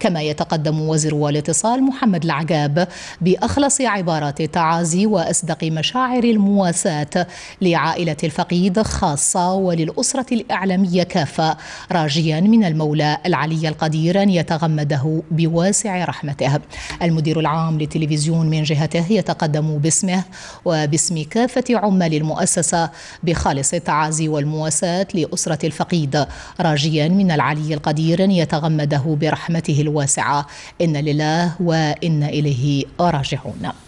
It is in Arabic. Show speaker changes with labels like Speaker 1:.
Speaker 1: كما يتقدم وزير الاتصال محمد العقاب بأخلص عبارات التعازي وأصدق مشاعر المواساة لعائلة الفقيد خاصة وللأسرة الإعلامية كافة راجيا من المولى العلي القدير أن يتغمده بواسع رحمته المدير العام للتلفزيون من جهته يتقدم باسمه وباسم كافة عمال المؤسسة بخالص التعازي والمواساة لأسرة الفقيد راجيا من العلي القدير أن يتغمده برحمته الواسعة إن لله وإن إليه راجعون